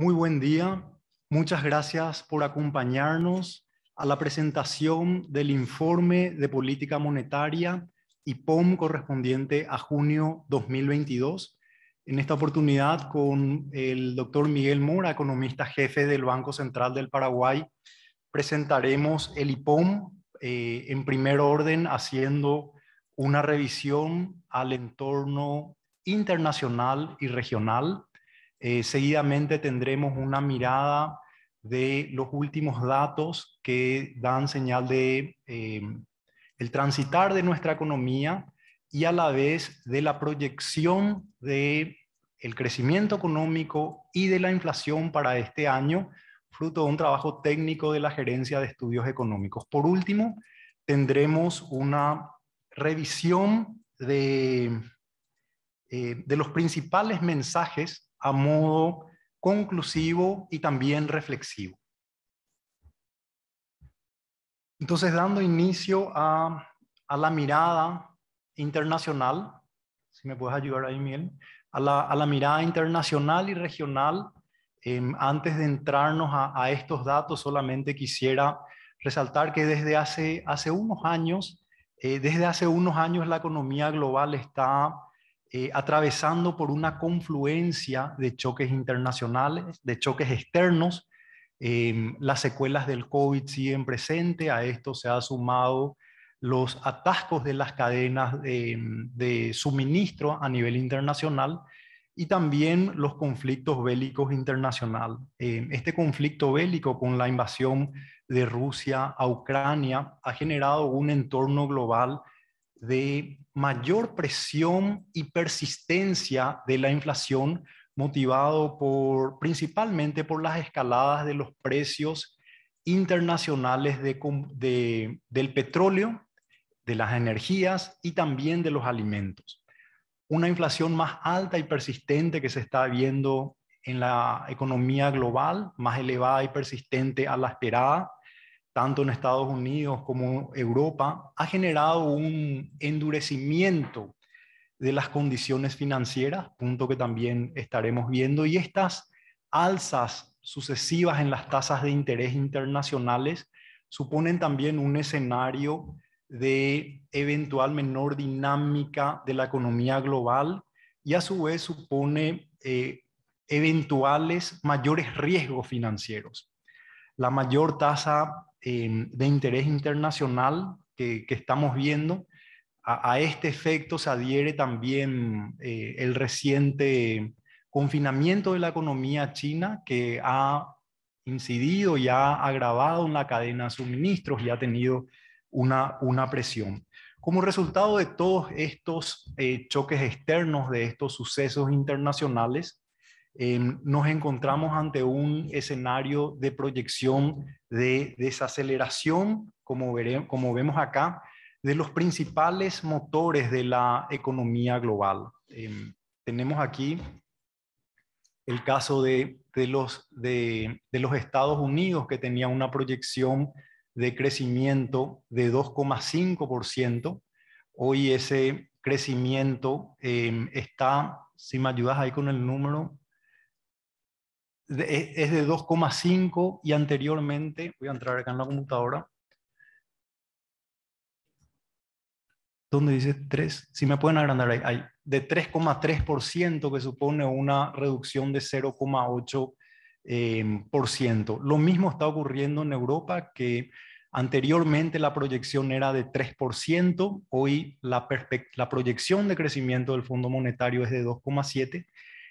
Muy buen día. Muchas gracias por acompañarnos a la presentación del informe de política monetaria y POM correspondiente a junio 2022. En esta oportunidad con el doctor Miguel Mora, economista jefe del Banco Central del Paraguay, presentaremos el IPOM eh, en primer orden haciendo una revisión al entorno internacional y regional eh, seguidamente tendremos una mirada de los últimos datos que dan señal de eh, el transitar de nuestra economía y a la vez de la proyección de el crecimiento económico y de la inflación para este año, fruto de un trabajo técnico de la Gerencia de Estudios Económicos. Por último, tendremos una revisión de, eh, de los principales mensajes a modo conclusivo y también reflexivo. Entonces, dando inicio a, la mirada internacional, si me puedes ayudar ahí, Miguel, a la, mirada internacional y regional, em, antes de entrarnos a, estos datos, solamente quisiera resaltar que desde hace, unos años, eh, desde hace unos años la economía global está eh, atravesando por una confluencia de choques internacionales, de choques externos. Em, las secuelas del COVID siguen presentes, a esto se han sumado los atascos de las cadenas em, de, suministro a nivel internacional y también los conflictos bélicos internacionales. Em, este conflicto bélico con la invasión de Rusia a Ucrania ha generado un entorno global de mayor presión y persistencia de la inflación motivado por, principalmente por las escaladas de los precios internacionales del petróleo, de las energías y también de los alimentos. Una inflación más alta y persistente que se está viendo en la economía global, más elevada y persistente a la esperada, tanto en Estados Unidos como Europa, ha generado un endurecimiento de las condiciones financieras, punto que también estaremos viendo, y estas alzas sucesivas en las tasas de interés internacionales suponen también un escenario de eventual menor dinámica de la economía global y a su vez supone eh, eventuales mayores riesgos financieros. La mayor tasa Em, de interés internacional que, que estamos viendo. A, este efecto se adhiere también eh, el reciente confinamiento de la economía china que ha incidido y ha agravado en la cadena de suministros y ha tenido una, una presión. Como resultado de todos estos eh, choques externos, de estos sucesos internacionales, em, nos encontramos ante un escenario de proyección de desaceleración, como, como vemos acá, de los principales motores de la economía global. Em, tenemos aquí el caso de, los, de, de, Estados Unidos, que tenía una proyección de crecimiento de 2,5%. Hoy ese crecimiento em, está, si me ayudas ahí con el número, e, es de 2,5 y anteriormente, voy a entrar acá en la computadora, ¿Dónde dice 3, si me pueden agrandar ahí, de 3,3% que supone una reducción de 0,8%. Em, Lo mismo está ocurriendo en Europa que anteriormente la proyección era de 3%, hoy la proyección de crecimiento del Fondo Monetario es de 2,7%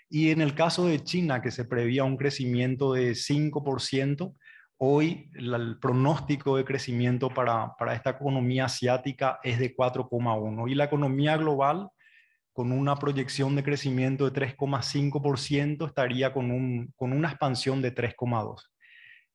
y en el caso de China, que se prevía un crecimiento de 5%, hoy el pronóstico de crecimiento para, para esta economía asiática es de 4,1%. Y la economía global, con una proyección de crecimiento de 3,5%, estaría con, un, con una expansión de 3,2%.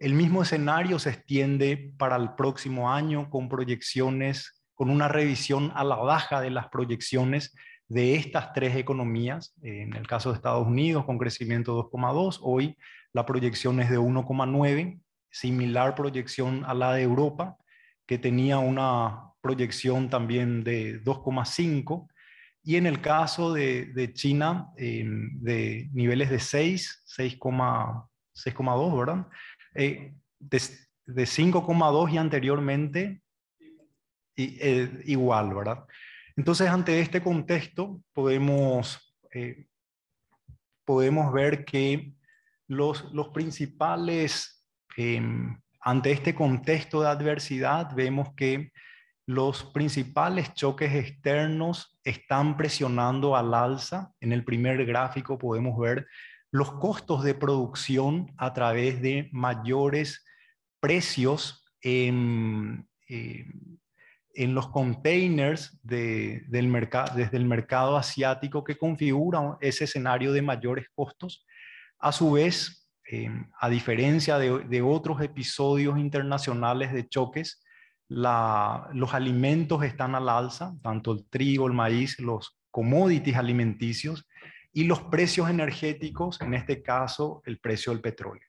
El mismo escenario se extiende para el próximo año con proyecciones, con una revisión a la baja de las proyecciones de estas tres economías, en el caso de Estados Unidos con crecimiento 2,2, hoy la proyección es de 1,9, similar proyección a la de Europa, que tenía una proyección también de 2,5, y en el caso de, China, de niveles de 6, 6,2, ¿verdad? Eh, de, 5,2 y anteriormente eh, igual, ¿verdad? Entonces, ante este contexto, podemos, eh, podemos ver que los, los principales, em, ante este contexto de adversidad, vemos que los principales choques externos están presionando al alza. En el primer gráfico podemos ver los costos de producción a través de mayores precios en... Em, en los containers del mercado, desde el mercado asiático que configuran ese escenario de mayores costos. A su vez, eh, a diferencia de, otros episodios internacionales de choques, los alimentos están al alza, tanto el trigo, el maíz, los commodities alimenticios y los precios energéticos, en este caso el precio del petróleo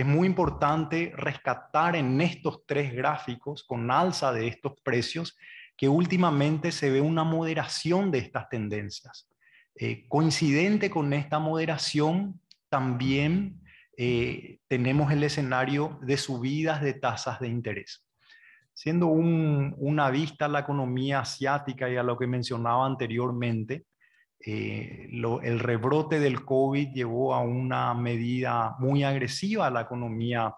es muy importante rescatar en estos tres gráficos con alza de estos precios que últimamente se ve una moderación de estas tendencias. Eh, coincidente con esta moderación, también eh, tenemos el escenario de subidas de tasas de interés. Siendo una vista a la economía asiática y a lo que mencionaba anteriormente, eh, el rebrote del COVID llevó a una medida muy agresiva a la economía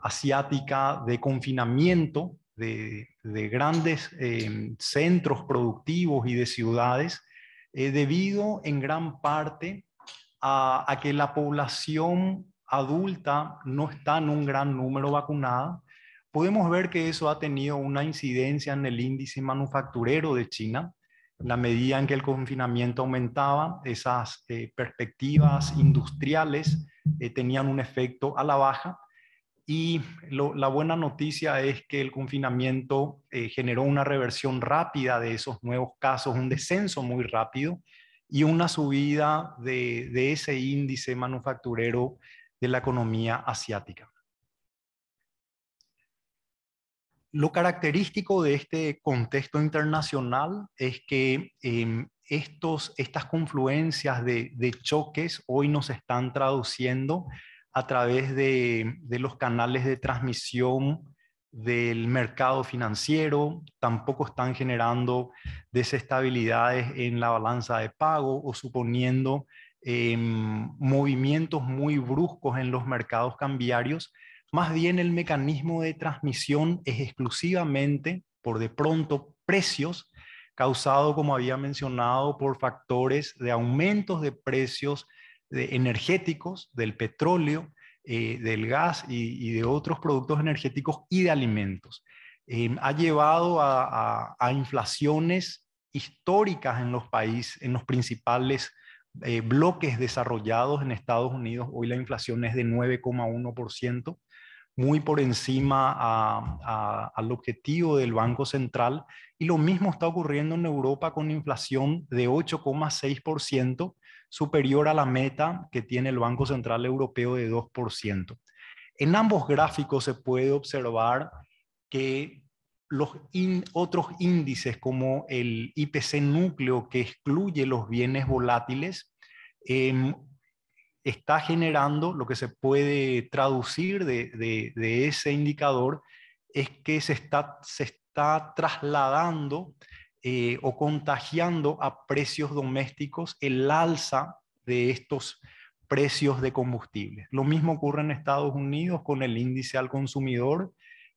asiática de confinamiento de, grandes em, centros productivos y de ciudades, eh, debido en gran parte a, a, que la población adulta no está en un gran número vacunada. Podemos ver que eso ha tenido una incidencia en el índice manufacturero de China, la medida en que el confinamiento aumentaba, esas eh, perspectivas industriales eh, tenían un efecto a la baja. Y la buena noticia es que el confinamiento eh, generó una reversión rápida de esos nuevos casos, un descenso muy rápido y una subida de ese índice manufacturero de la economía asiática. lo característico de este contexto internacional es que em, estas confluencias de, choques hoy nos están traduciendo a través de, los canales de transmisión del mercado financiero, tampoco están generando desestabilidades en la balanza de pago o suponiendo em, movimientos muy bruscos en los mercados cambiarios más bien el mecanismo de transmisión es exclusivamente, por de pronto, precios causado, como había mencionado, por factores de aumentos de precios energéticos, del petróleo, eh, del gas y, de otros productos energéticos y de alimentos. ha llevado a, inflaciones históricas en los países, en los principales eh, bloques desarrollados en Estados Unidos. Hoy la inflación es de 9,1% muy por encima al objetivo del Banco Central. Y lo mismo está ocurriendo en Europa con inflación de 8,6%, superior a la meta que tiene el Banco Central Europeo de 2%. En ambos gráficos se puede observar que los otros índices como el IPC núcleo que excluye los bienes volátiles, em, está generando, lo que se puede traducir de, ese indicador, es que se está, se está trasladando eh, o contagiando a precios domésticos el alza de estos precios de combustible. Lo mismo ocurre en Estados Unidos con el índice al consumidor,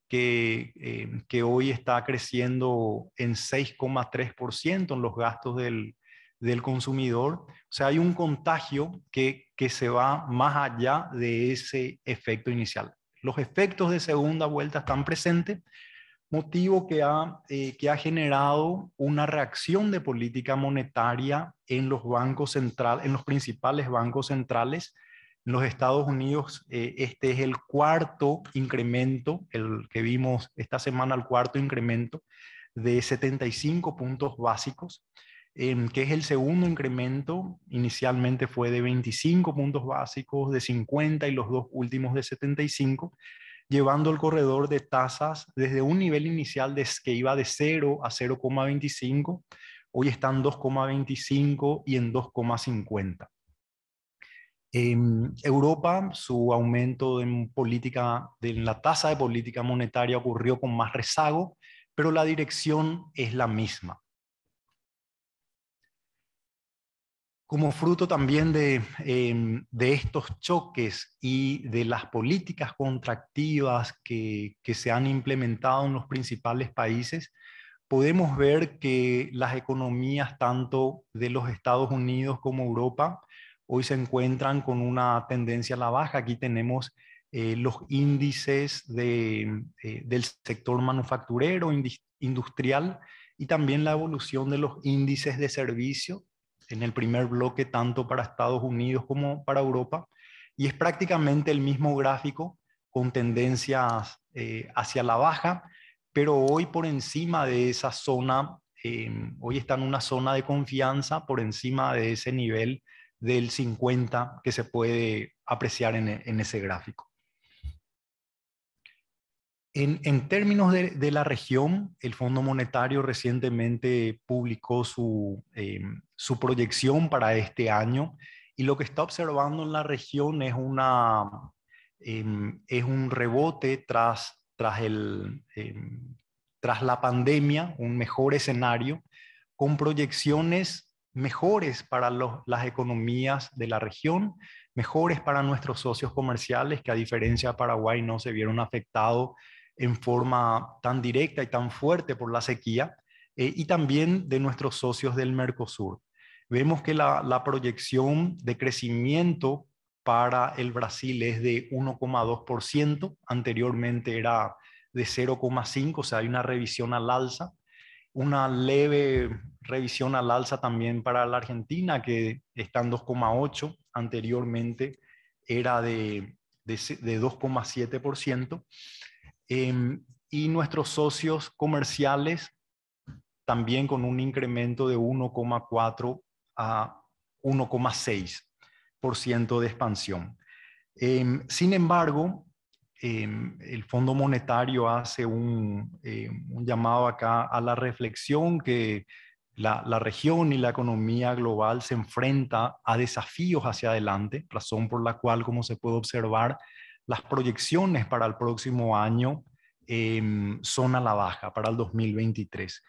que, eh, que hoy está creciendo en 6,3% en los gastos del, del consumidor. O sea, hay un contagio que que se va más allá de ese efecto inicial. Los efectos de segunda vuelta están presentes, motivo que ha, eh, generado una reacción de política monetaria en los bancos en los principales bancos centrales. En los Estados Unidos, eh, este es el cuarto incremento, el que vimos esta semana, el cuarto incremento de 75 puntos básicos. Em, que es el segundo incremento, inicialmente fue de 25 puntos básicos, de 50 y los dos últimos de 75, llevando el corredor de tasas desde un nivel inicial de, que iba de 0 a 0,25, hoy están 2,25 y en 2,50. En em, Europa, su aumento en, política, en la tasa de política monetaria ocurrió con más rezago, pero la dirección es la misma. como fruto también em, de, estos choques y de las políticas contractivas que, se han implementado en los principales países, podemos ver que las economías tanto de los Estados Unidos como Europa hoy se encuentran con una tendencia a la baja. Aquí tenemos eh, los índices eh, del sector manufacturero, industrial y también la evolución de los índices de servicio en el primer bloque tanto para Estados Unidos como para Europa, y es prácticamente el mismo gráfico con tendencias eh, hacia la baja, pero hoy por encima de esa zona, eh, hoy está en una zona de confianza por encima de ese nivel del 50 que se puede apreciar en ese gráfico. En, términos de, la región, el Fondo Monetario recientemente publicó em, su, proyección para este año y lo que está observando en la región es, una, em, es un rebote tras, tras, em, tras la pandemia, un mejor escenario, con proyecciones mejores para las economías de la región, mejores para nuestros socios comerciales, que a diferencia de Paraguay no se vieron afectados en forma tan directa y tan fuerte por la sequía, eh, y también de nuestros socios del Mercosur. Vemos que la, proyección de crecimiento para el Brasil es de 1,2%, anteriormente era de 0,5%, o sea, hay una revisión al alza, una leve revisión al alza también para la Argentina, que está en 2,8%, anteriormente era de, de, de 2,7%. Em, y nuestros socios comerciales también con un incremento de 1,4 a 1,6% de expansión. Em, sin embargo, em, el Fondo Monetario hace un, llamado acá a la reflexión que la, la, región y la economía global se enfrenta a desafíos hacia adelante, razón por la cual, como se puede observar, las proyecciones para el próximo año em, son a la baja, para el 2023.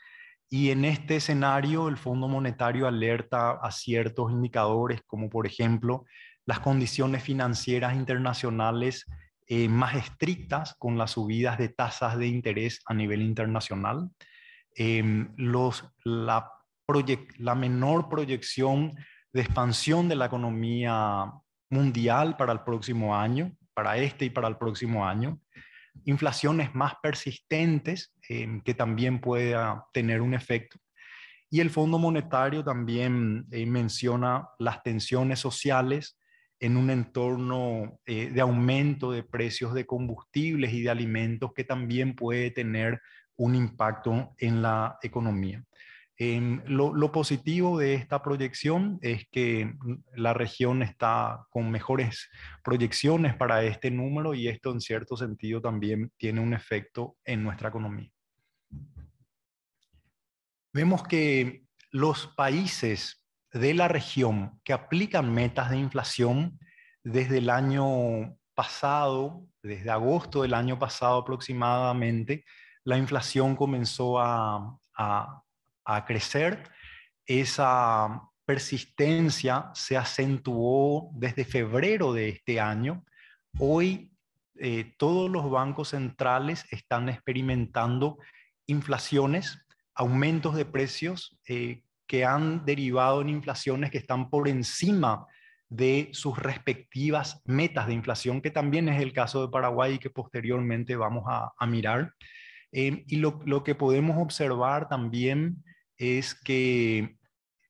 Y en este escenario, el Fondo Monetario alerta a ciertos indicadores, como por ejemplo las condiciones financieras internacionales eh, más estrictas con las subidas de tasas de interés a nivel internacional, em, los, la menor proyección de expansión de la economía mundial para el próximo año, para este y para el próximo año, inflaciones más persistentes eh, que también pueda tener un efecto. Y el Fondo Monetario también eh, menciona las tensiones sociales en un entorno eh, de aumento de precios de combustibles y de alimentos que también puede tener un impacto en la economía. Em, lo, positivo de esta proyección es que mm, la región está con mejores proyecciones para este número y esto en cierto sentido también tiene un efecto en nuestra economía. Vemos que los países de la región que aplican metas de inflación desde el año pasado, desde agosto del año pasado aproximadamente, la inflación comenzó a, a a crecer, esa persistencia se acentuó desde febrero de este año. Hoy eh, todos los bancos centrales están experimentando inflaciones, aumentos de precios eh, que han derivado en inflaciones que están por encima de sus respectivas metas de inflación, que también es el caso de Paraguay y que posteriormente vamos a, mirar. Eh, y lo, lo, que podemos observar también es que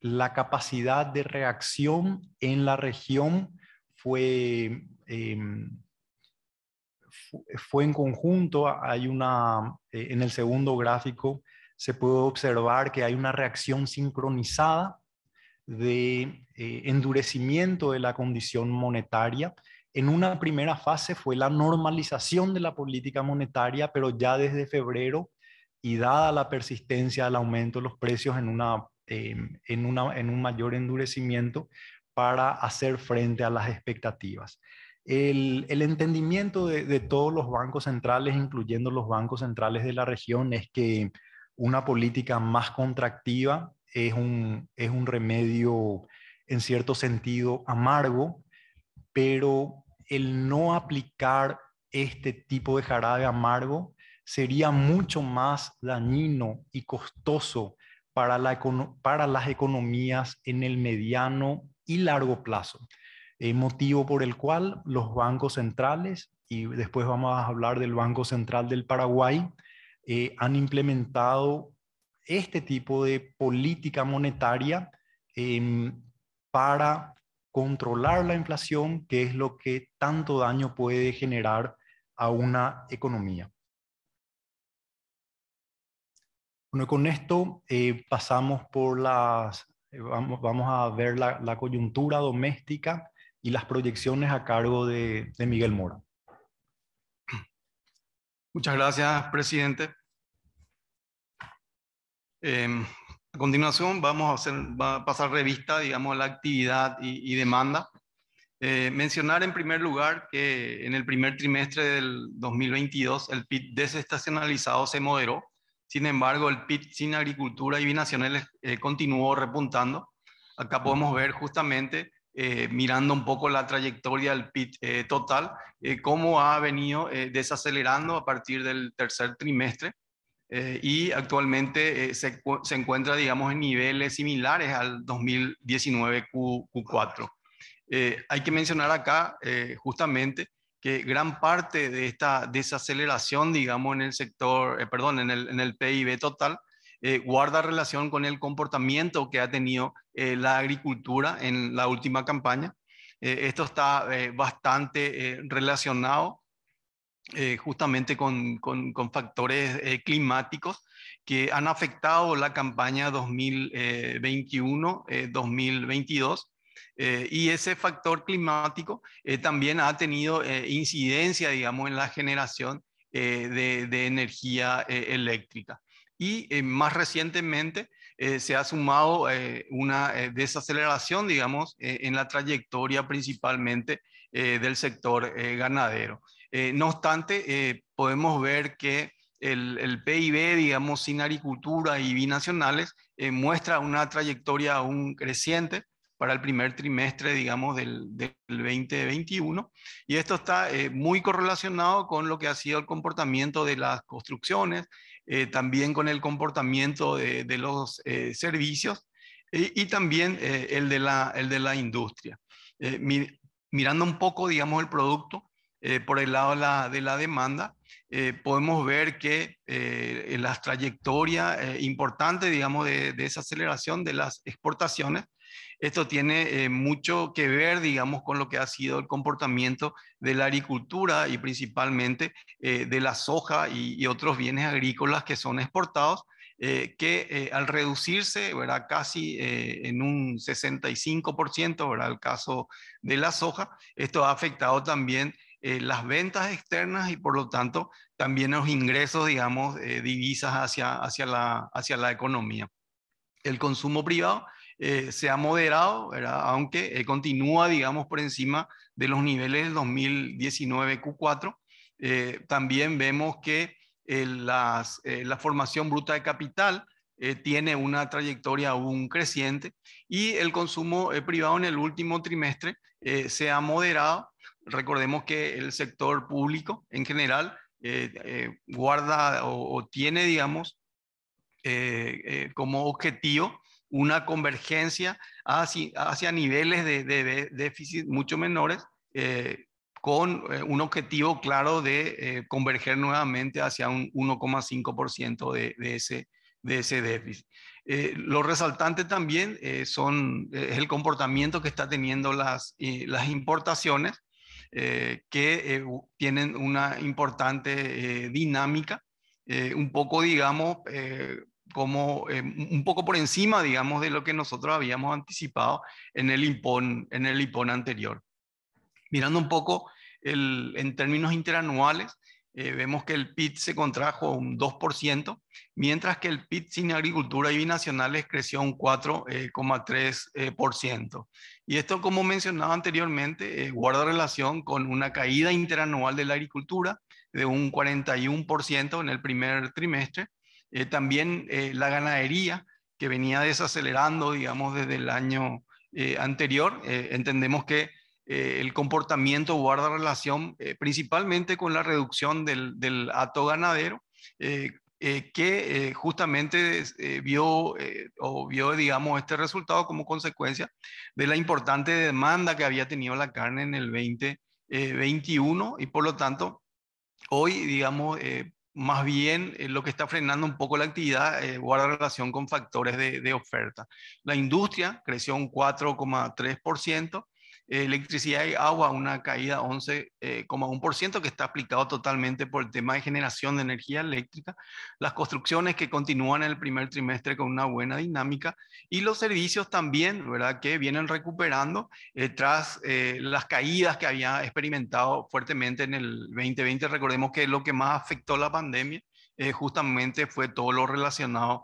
la capacidad de reacción en la región fue, em, fue en conjunto. Hay una, eh, en el segundo gráfico se puede observar que hay una reacción sincronizada de eh, endurecimiento de la condición monetaria. En una primera fase fue la normalización de la política monetaria, pero ya desde febrero y dada la persistencia del aumento de los precios en, una, em, en, una, en un mayor endurecimiento para hacer frente a las expectativas. El, el, entendimiento de, de, todos los bancos centrales, incluyendo los bancos centrales de la región, es que una política más contractiva es un, es un remedio, en cierto sentido, amargo, pero el no aplicar este tipo de jarabe amargo sería mucho más dañino y costoso para, las economías en el mediano y largo plazo. Eh, motivo por el cual los bancos centrales, y después vamos a hablar del Banco Central del Paraguay, eh, han implementado este tipo de política monetaria em, para controlar la inflación, que es lo que tanto daño puede generar a una economía. con esto eh, pasamos por las, eh, vamos, a ver la, coyuntura doméstica y las proyecciones a cargo de, Miguel Mora. Muchas gracias, presidente. Em, a continuación vamos a, pasar revista, digamos, la actividad y, demanda. Eh, mencionar en primer lugar que en el primer trimestre del 2022 el PIB desestacionalizado se moderó sin embargo, el PIB sin agricultura y binacionales eh, continuó repuntando. Acá podemos ver justamente, eh, mirando un poco la trayectoria del PIB eh, total, cómo ha venido desacelerando a partir del tercer trimestre y actualmente se, se, encuentra, digamos, en niveles similares al 2019 Q, 4 hay que mencionar acá justamente gran parte de esta desaceleración, digamos, en el sector, eh, perdón, en el, PIB total, eh, guarda relación con el comportamiento que ha tenido eh, la agricultura en la última campaña. esto está bastante relacionado justamente con factores climáticos que han afectado la campaña 2021-2022 eh, y ese factor climático eh, también ha tenido eh, incidencia, digamos, en la generación de, energía eléctrica. Y más recientemente se ha sumado una desaceleración, digamos, en la trayectoria principalmente del sector ganadero. no obstante, podemos ver que el, el, PIB, digamos, sin agricultura y binacionales, muestra una trayectoria aún creciente, para el primer trimestre, digamos, del, 2021. Y esto está eh, muy correlacionado con lo que ha sido el comportamiento de las construcciones, eh, también con el comportamiento de, los eh, servicios y, también el, de la, el de la industria. mirando un poco, digamos, el producto por el lado de la, demanda, podemos ver que eh, las trayectorias importantes, digamos, de, de, esa aceleración de las exportaciones esto tiene eh, mucho que ver, digamos, con lo que ha sido el comportamiento de la agricultura y principalmente eh, de la soja y, otros bienes agrícolas que son exportados, eh, que al reducirse, ¿verdad? Casi en un 65%, ¿verdad? El caso de la soja, esto ha afectado también las ventas externas y por lo tanto también los ingresos, digamos, divisas hacia, hacia, la, hacia la economía. El consumo privado eh, se ha moderado, aunque eh, continúa, digamos, por encima de los niveles del 2019 Q4. Eh, también vemos que la formación bruta de capital tiene una trayectoria aún creciente y el consumo privado en el último trimestre se ha moderado. Recordemos que el sector público en general guarda o, tiene, digamos, como objetivo una convergencia hacia, hacia niveles de, déficit mucho menores, eh, con eh, un objetivo claro de eh, converger nuevamente hacia un 1,5% de, ese, de ese déficit. lo resaltante también son, es el comportamiento que están teniendo las, las importaciones, que tienen una importante dinámica, un poco, digamos, como eh, un poco por encima, digamos, de lo que nosotros habíamos anticipado en el IPON, anterior. Mirando un poco en términos interanuales, eh, vemos que el PIB se contrajo un 2%, mientras que el PIB sin agricultura y binacionales creció un 4,3%. Eh, y esto, como mencionaba anteriormente, guarda relación con una caída interanual de la agricultura de un 41% en el primer trimestre eh, también eh, la ganadería, que venía desacelerando, digamos, desde el año eh, anterior. entendemos que el comportamiento guarda relación principalmente con la reducción del, del ganadero, que justamente vio, o vio, digamos, este resultado como consecuencia de la importante demanda que había tenido la carne en el 2021 y por lo tanto hoy, digamos, más bien eh, lo que está frenando un poco la actividad eh, guarda relación con factores de, oferta. La industria creció un 4,3%, eh, electricidad y agua, una caída 11,1% eh, que está aplicado totalmente por el tema de generación de energía eléctrica, las construcciones que continúan en el primer trimestre con una buena dinámica y los servicios también, ¿verdad? Que vienen recuperando eh, tras eh, las caídas que había experimentado fuertemente en el 2020. Recordemos que lo que más afectó la pandemia justamente fue todo lo relacionado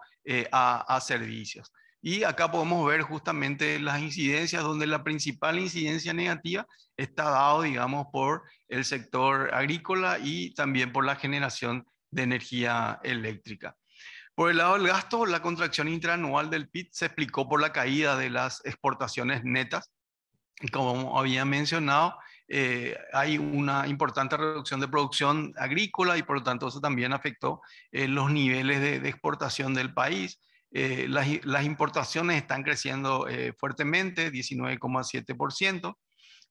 a, a servicios. Y acá podemos ver justamente las incidencias, donde la principal incidencia negativa está dado, digamos, por el sector agrícola y también por la generación de energía eléctrica. Por el lado del gasto, la contracción intraanual del PIB se explicó por la caída de las exportaciones netas. Como había mencionado, eh, hay una importante reducción de producción agrícola y por lo tanto eso también afectó eh, los niveles de exportación del país eh, las, importaciones están creciendo eh, fuertemente, 19,7%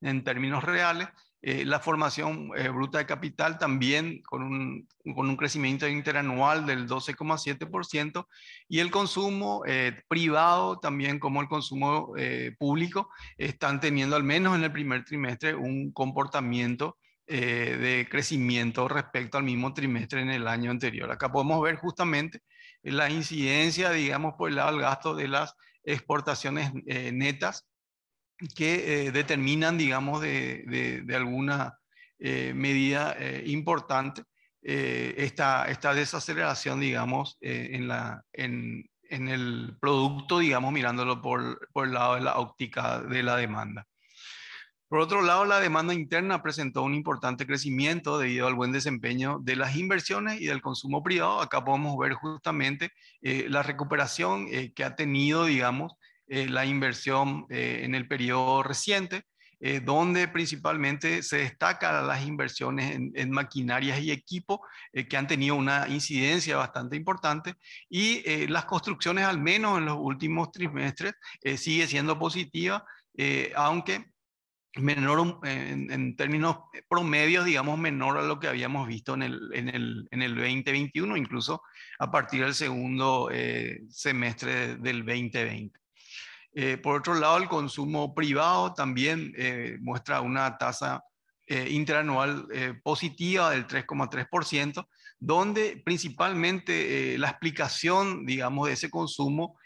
en términos reales. Eh, la formación bruta de capital también con un, con un crecimiento interanual del 12,7% y el consumo privado también como el consumo público están teniendo al menos en el primer trimestre un comportamiento de crecimiento respecto al mismo trimestre en el año anterior. Acá podemos ver justamente la incidencia, digamos, por el lado del gasto de las exportaciones eh, netas que eh, determinan, digamos, de, alguna eh, medida importante esta, desaceleración, digamos, en, el producto, digamos, mirándolo por, por el lado de la óptica de la demanda. Por otro lado, la demanda interna presentó un importante crecimiento debido al buen desempeño de las inversiones y del consumo privado. Acá podemos ver justamente eh, la recuperación eh, que ha tenido, digamos, eh, la inversión en el periodo reciente, donde principalmente se destacan las inversiones en, en maquinarias y equipo, que han tenido una incidencia bastante importante, y las construcciones, al menos en los últimos trimestres, sigue siendo positiva, aunque menor eh, en, términos promedios, digamos, menor a lo que habíamos visto en el, en el, en el 2021, incluso a partir del segundo eh, semestre del 2020. Eh, por otro lado, el consumo privado también muestra una tasa interanual positiva del 3,3%, donde principalmente la explicación, digamos, de ese consumo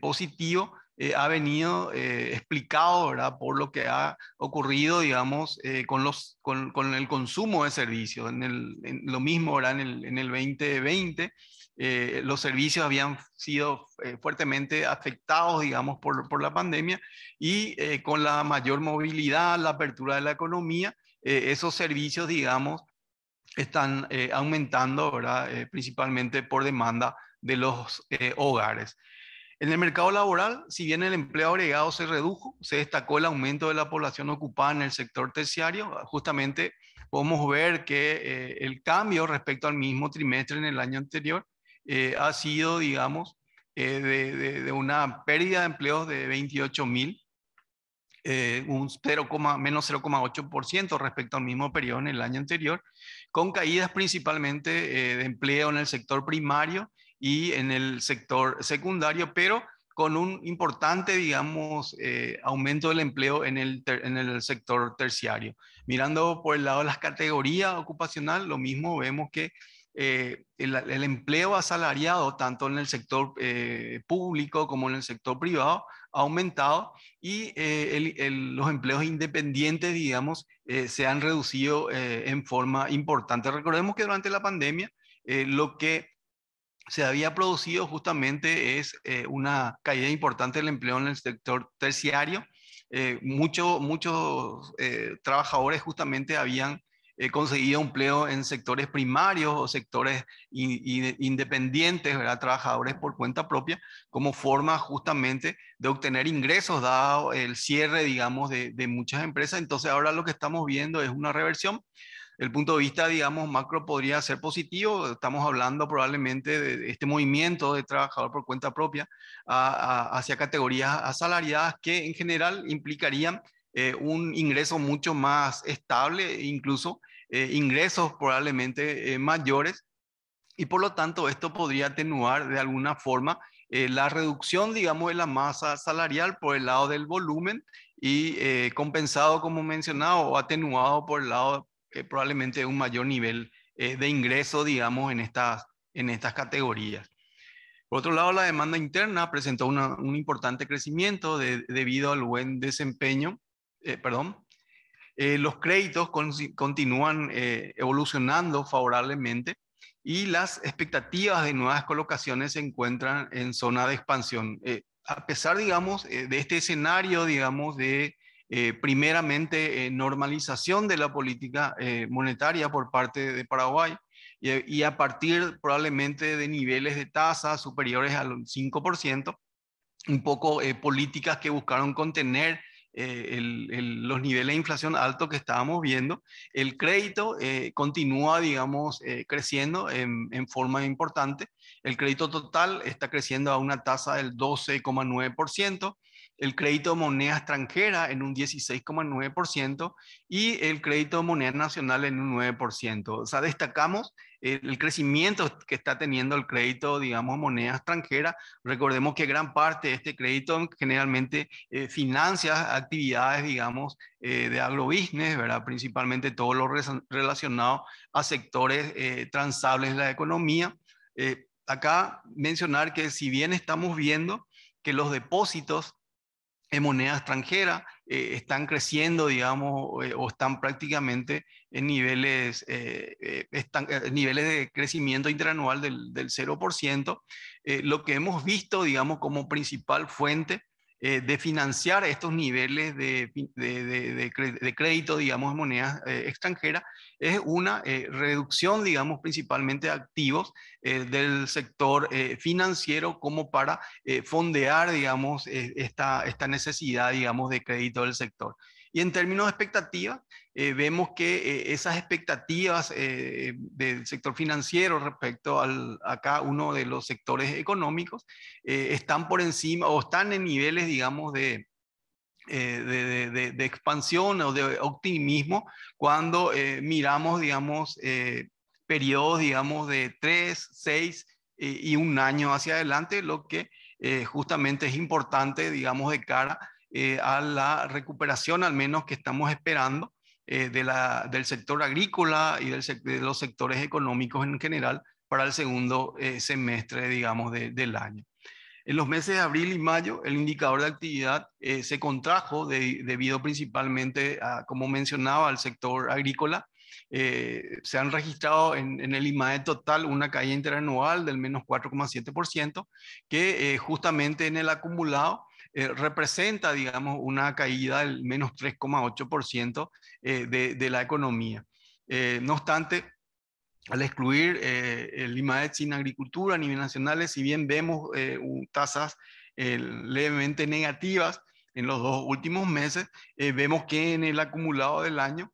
positivo eh, ha venido eh, explicado ¿verdad? por lo que ha ocurrido, digamos, eh, con, el consumo de servicios. En, lo mismo ¿verdad? En, el, 2020, los servicios habían sido fuertemente afectados, digamos, por, la pandemia y con la mayor movilidad, la apertura de la economía, esos servicios, digamos, están aumentando, ¿verdad? principalmente por demanda de los hogares. En el mercado laboral, si bien el empleo agregado se redujo, se destacó el aumento de la población ocupada en el sector terciario. Justamente podemos ver que eh, el cambio respecto al mismo trimestre en el año anterior eh, ha sido, digamos, eh, de, una pérdida de empleos de 28.000, un 0, menos 0,8% respecto al mismo periodo en el año anterior, con caídas principalmente de empleo en el sector primario y en el sector secundario, pero con un importante, digamos, eh, aumento del empleo en el, en el sector terciario. Mirando por el lado de las categorías ocupacional, lo mismo vemos que eh, el, empleo asalariado, tanto en el sector eh, público como en el sector privado, ha aumentado y los empleos independientes, digamos, se han reducido en forma importante. Recordemos que durante la pandemia lo que se había producido justamente es eh, una caída importante del empleo en el sector terciario. Eh, muchos eh, trabajadores justamente habían eh, conseguido empleo en sectores primarios o sectores independientes, trabajadores por cuenta propia, como forma justamente de obtener ingresos, dado el cierre, digamos, de muchas empresas. Entonces ahora lo que estamos viendo es una reversión el punto de vista, digamos, macro podría ser positivo. Estamos hablando probablemente de este movimiento de trabajador por cuenta propia hacia categorías asalariadas que en general implicarían eh, un ingreso mucho más estable, incluso eh, ingresos probablemente eh, mayores. Y por lo tanto, esto podría atenuar de alguna forma la reducción, digamos, de la masa salarial por el lado del volumen y compensado, como mencionado, o atenuado por el lado probablemente un mayor nivel eh, de ingreso, digamos, en estas, en estas categorías. Por otro lado, la demanda interna presentó un importante crecimiento debido al buen desempeño, eh, perdón, eh, los créditos continúan evolucionando favorablemente y las expectativas de nuevas colocaciones se encuentran en zona de expansión. a pesar, digamos, de este escenario, digamos, de eh, primeramente eh, normalización de la política eh, monetaria por parte de Paraguay y, a partir probablemente de niveles de tasas superiores al 5%, un poco políticas que buscaron contener los niveles de inflación alto que estábamos viendo. El crédito continúa, digamos, creciendo en, en forma importante. El crédito total está creciendo a una tasa del 12,9% el crédito moneda extranjera en un 16,9% y el crédito moneda nacional en un 9%. O sea, destacamos el crecimiento que está teniendo el crédito, digamos, moneda extranjera. Recordemos que gran parte de este crédito generalmente eh, financia actividades, digamos, eh, de agrobusiness, ¿verdad? Principalmente todo lo relacionado a sectores eh, transables de la economía. acá mencionar que si bien estamos viendo que los depósitos moneda extranjera eh, están creciendo, digamos, eh, o están prácticamente en niveles, eh, niveles de crecimiento interanual del, del 0%, lo que hemos visto, digamos, como principal fuente eh, de financiar estos niveles de, de, de, crédito, digamos, en monedas eh, extranjeras, es una eh, reducción, digamos, principalmente de activos del sector financiero como para fondear, digamos, esta, esta necesidad, digamos, de crédito del sector. Y en términos de expectativas, eh, vemos que eh, esas expectativas eh, del sector financiero respecto al, a cada uno de los sectores económicos están por encima o están en niveles, digamos, de, de, expansión o de optimismo cuando miramos, digamos, periodos, digamos, de tres, seis y un año hacia adelante, lo que justamente es importante, digamos, de cara a eh, a la recuperación al menos que estamos esperando eh, de la, del sector agrícola y del, de los sectores económicos en general para el segundo eh, semestre, digamos, del año. En los meses de abril y mayo, el indicador de actividad se contrajo debido principalmente a, como mencionaba, al sector agrícola, se han registrado en, el IMAE total una caída interanual del menos 4,7%, que justamente en el acumulado eh, representa, digamos, una caída del menos 3,8% eh, de, de, la economía. Eh, no obstante, al excluir el IMAET sin agricultura a nivel nacional, si bien vemos tasas levemente negativas en los dos últimos meses, vemos que en el acumulado del año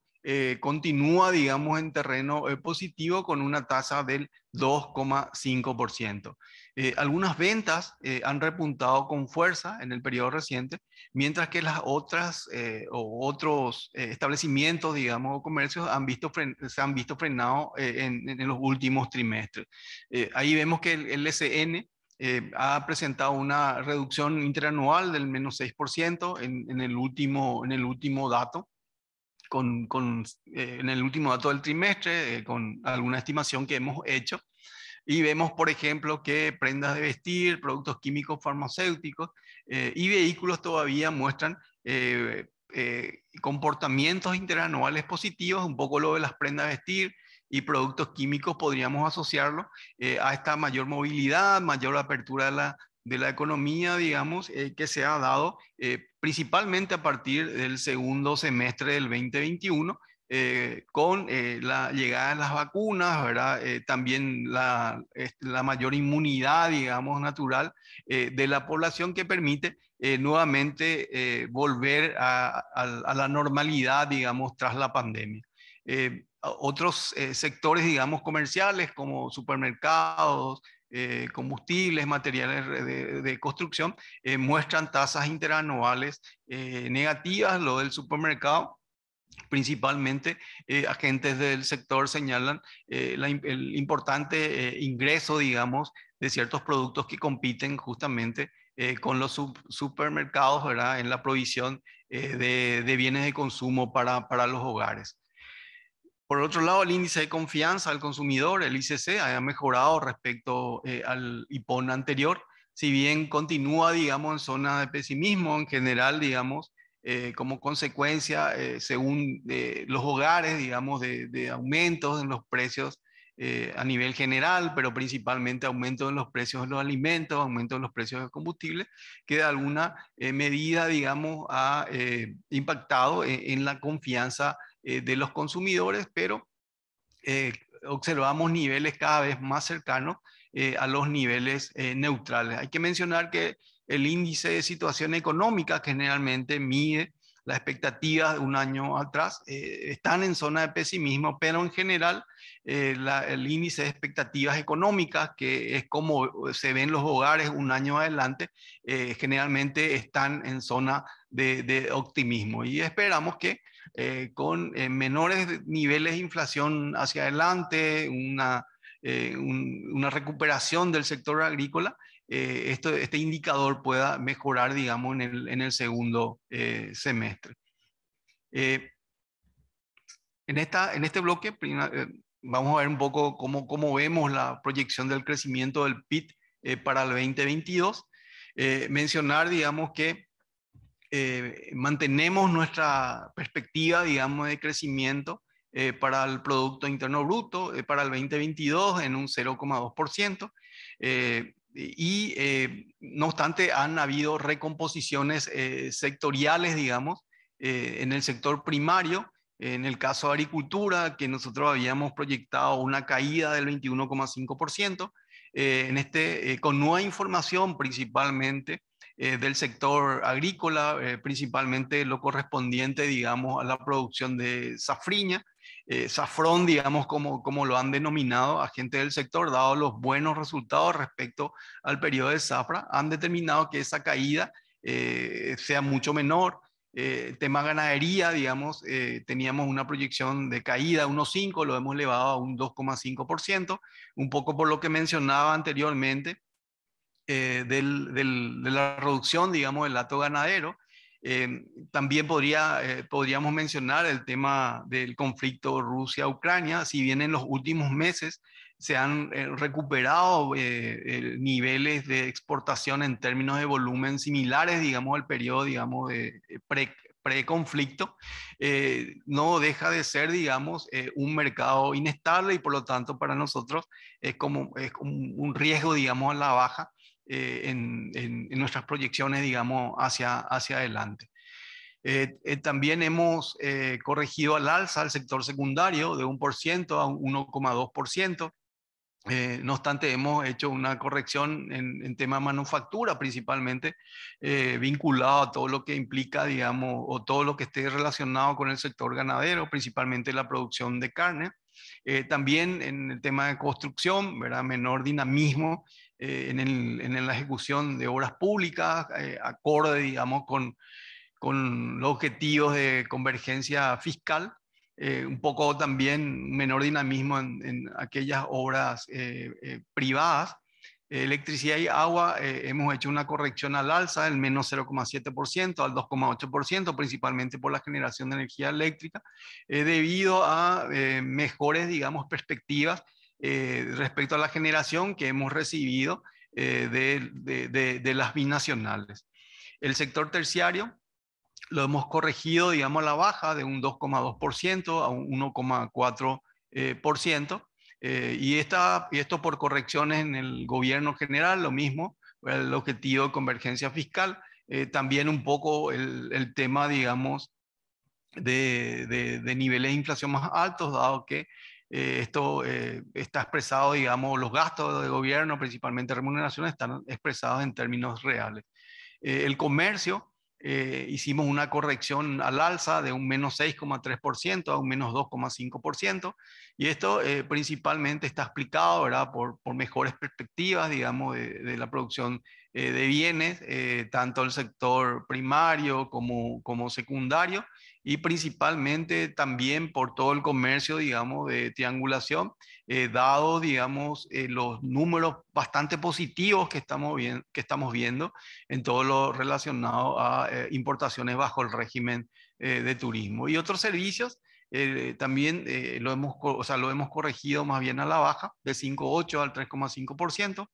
continúa, digamos, en terreno positivo con una tasa del 2,5%. Eh, algunas ventas eh, han repuntado con fuerza en el periodo reciente, mientras que las otras eh, o otros establecimientos, digamos, o comercios han visto se han visto frenados en, los últimos trimestres. ahí vemos que el, SN ha presentado una reducción interanual del menos 6% en, en, el último, en el último dato. Con, con en el último dato del trimestre, con alguna estimación que hemos hecho, y vemos, por ejemplo, que prendas de vestir, productos químicos farmacéuticos eh, y vehículos todavía muestran eh, eh, comportamientos interanuales positivos, un poco lo de las prendas de vestir y productos químicos podríamos asociarlo a esta mayor movilidad, mayor apertura de la, de la economía, digamos, que se ha dado principalmente a partir del segundo semestre del 2021 eh, con eh, la llegada de las vacunas, eh, también la, mayor inmunidad, digamos, natural de la población que permite nuevamente volver a, la normalidad, digamos, tras la pandemia. otros sectores, digamos, comerciales como supermercados, combustibles, materiales de, construcción, muestran tasas interanuales negativas. Lo del supermercado Principalmente eh, agentes del sector señalan eh, el importante eh, ingreso, digamos, de ciertos productos que compiten justamente con los supermercados ¿verdad? en la provisión de, bienes de consumo para, los hogares. Por otro lado, el índice de confianza al consumidor, el ICC, ha mejorado respecto al IPON anterior, si bien continúa, digamos, en zona de pesimismo en general, digamos, eh, como consecuencia, eh, según eh, los hogares, digamos, de, aumentos en los precios a nivel general, pero principalmente aumentos en los precios de los alimentos, aumentos en los precios de combustible, que de alguna medida, digamos, ha impactado e, en, la confianza de los consumidores, pero observamos niveles cada vez más cercanos a los niveles neutrales. Hay que mencionar que el índice de situación económica generalmente mide las expectativas de un año atrás, eh, están en zona de pesimismo, pero en general eh, el índice de expectativas económicas, que es como se ven los hogares un año adelante, eh, generalmente están en zona de, optimismo. Y esperamos que con menores niveles de inflación hacia adelante, una... una recuperación del sector agrícola, eh, esto, este indicador pueda mejorar, digamos, en el, en el segundo eh, semestre. Eh, en, esta, en este bloque vamos a ver un poco cómo, cómo vemos la proyección del crecimiento del PIB para el 2022. mencionar, digamos, que mantenemos nuestra perspectiva, digamos, de crecimiento para el Producto Interno Bruto para el 2022 en un 0,2%. Eh, y eh, no obstante han habido recomposiciones eh, sectoriales, digamos, eh, en el sector primario, en el caso de agricultura, que nosotros habíamos proyectado una caída del 21,5%, en este, con nueva información principalmente del sector agrícola, principalmente lo correspondiente, digamos, a la producción de safriña, eh, digamos, como, lo han denominado a gente del sector, dado los buenos resultados respecto al periodo de safra han determinado que esa caída eh, sea mucho menor. El eh, tema ganadería, digamos, eh, teníamos una proyección de caída 1,5, lo hemos elevado a un 2,5%, un poco por lo que mencionaba anteriormente de la reducción, digamos, del lato ganadero. Em, también eh, podríamos mencionar el tema del conflicto Rusia-Ucrania. Si bien en los últimos meses se han eh, recuperado eh, niveles de exportación en términos de volumen similares, digamos, al periodo, digamos, pre, preconflicto, no deja de ser, digamos, un mercado inestable y por lo tanto para nosotros es como es un, un riesgo, digamos, a la baja eh, en, nuestras proyecciones, digamos, hacia, hacia adelante. Eh, eh, también hemos corregido al alza al sector secundario de un ciento a 1,2%. ciento. no obstante, hemos hecho una corrección en, en tema manufactura principalmente, vinculado a todo lo que implica, digamos, o todo lo que esté relacionado con el sector ganadero, principalmente la producción de carne. también en el tema de construcción, ¿verdad? menor dinamismo eh, en, la ejecución de obras públicas, eh, acorde, digamos, con, los objetivos de convergencia fiscal, eh, un poco también menor dinamismo en, en aquellas obras privadas. Electricidad y agua, hemos hecho una corrección al alza del menos 0,7% al 2,8%, principalmente por la generación de energía eléctrica, debido a mejores, digamos, perspectivas eh, respecto a la generación que hemos recibido eh, de, las binacionales. El sector terciario lo hemos corregido, digamos, a la baja de un 2,2% a un 1,4%. Eh, y, esta, y esto por correcciones en el gobierno general, lo mismo, el objetivo de convergencia fiscal, también un poco el, tema, digamos, de, de, niveles de inflación más altos, dado que eh, esto eh, está expresado, digamos, los gastos de gobierno, principalmente remuneraciones, están expresados en términos reales. Eh, el comercio, hicimos una corrección al alza de un menos 6,3% a un menos 2,5%, y esto principalmente está explicado, ¿verdad?, por, por mejores perspectivas, digamos, de, la producción de bienes, tanto el sector primario como, como secundario, y principalmente también por todo el comercio, digamos, de triangulación, eh, dado, digamos, eh, los números bastante positivos que estamos, bien, que estamos viendo en todo lo relacionado a eh, importaciones bajo el régimen de turismo. Y otros servicios también lo, hemos, o sea, lo hemos corregido más bien a la baja, de 5,8 al 3,5%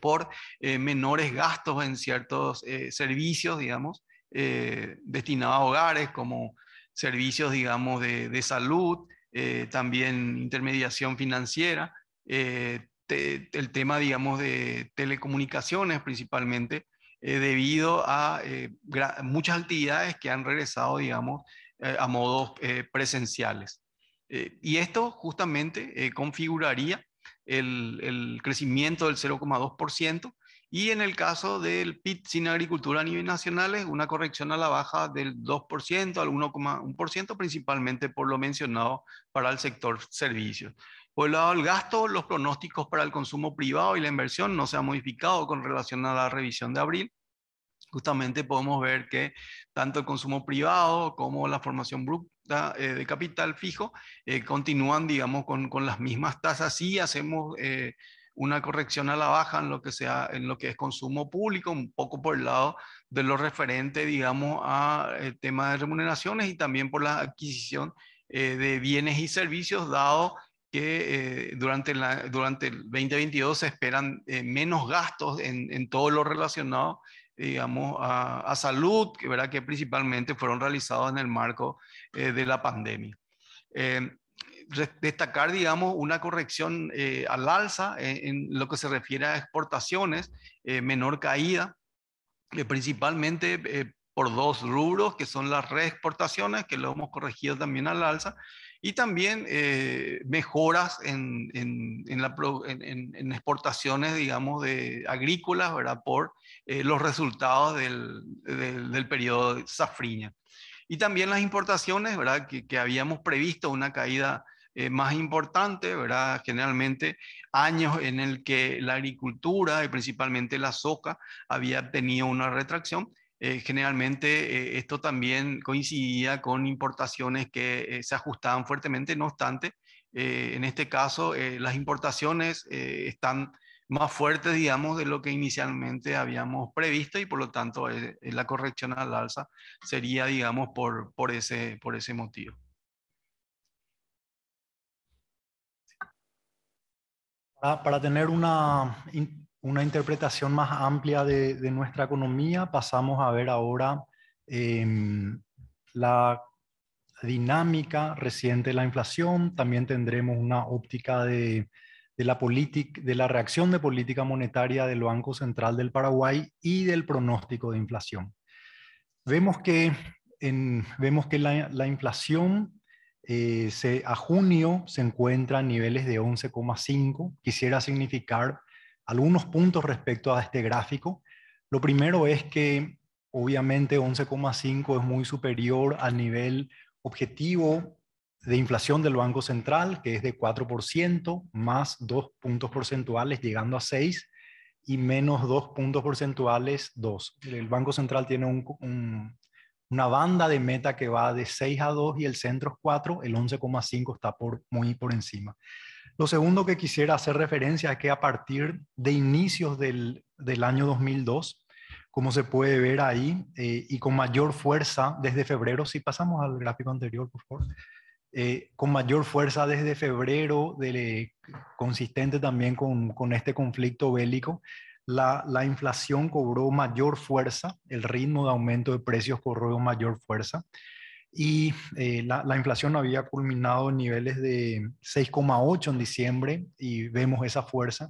por menores gastos en ciertos servicios, digamos, eh, destinado a hogares, como servicios, digamos, de, salud, eh, también intermediación financiera, eh, el tema, digamos, de telecomunicaciones principalmente, debido a muchas actividades que han regresado, digamos, a modos presenciales. y esto justamente configuraría el, el, crecimiento del 0,2%, y en el caso del PIT sin agricultura a nivel nacional es una corrección a la baja del 2% al 1,1%, principalmente por lo mencionado para el sector servicios. Por el lado del gasto, los pronósticos para el consumo privado y la inversión no se han modificado con relación a la revisión de abril. Justamente podemos ver que tanto el consumo privado como la formación bruta eh, de capital fijo eh, continúan, digamos, con, con, las mismas tasas. y hacemos... Eh, una corrección a la baja en lo que, sea, en lo que es consumo público, un poco por el lado de lo referente, digamos, a el eh, tema de remuneraciones y también por la adquisición eh, de bienes y servicios, dado que eh, durante, la, durante el 2022 se esperan menos gastos en, en, todo lo relacionado, digamos, a, a salud, que, ¿verdad? que principalmente fueron realizados en el marco de la pandemia destacar, digamos, una corrección eh, al alza eh, en, lo que se refiere a exportaciones, eh, menor caída, principalmente por dos rubros, que son las reexportaciones, que lo hemos corregido también al alza, y también mejoras en, en, exportaciones, digamos, de agrícolas, ¿verdad? Por los resultados del, del, periodo de safriña y también las importaciones, ¿verdad? Que, que, habíamos previsto una caída eh, más importante, ¿verdad? Generalmente años en el que la agricultura y principalmente la soca había tenido una retracción. Eh, generalmente eh, esto también coincidía con importaciones que se ajustaban fuertemente, no obstante, en este caso las importaciones están más fuertes, digamos, de lo que inicialmente habíamos previsto y por lo tanto la corrección al alza sería, digamos, por, ese, por ese motivo. para tener una, interpretación más amplia de, nuestra economía, pasamos a ver ahora em, la dinámica reciente de la inflación. También tendremos una óptica de, la, de la reacción de política monetaria del Banco Central del Paraguay y del pronóstico de inflación. Vemos que, vemos que la inflación eh, se, a junio se encuentran niveles de 11,5. Quisiera significar algunos puntos respecto a este gráfico. Lo primero es que obviamente 11,5 es muy superior al nivel objetivo de inflación del Banco Central, que es de 4%, más 2 puntos porcentuales, llegando a 6, y menos 2 puntos porcentuales, 2. El Banco Central tiene un una banda de meta que va de 6 a 2 y el centro es 4, el 11,5 está por, muy por encima. Lo segundo que quisiera hacer referencia es que a partir de inicios del, año 2002, como se puede ver ahí, eh, y con mayor fuerza desde febrero, si pasamos al gráfico anterior, por favor, eh, con mayor fuerza desde febrero, de, consistente también con, con este conflicto bélico, la, inflación cobró mayor fuerza, el ritmo de aumento de precios cobró mayor fuerza y eh, la, inflación había culminado en niveles de 6,8 en diciembre y vemos esa fuerza.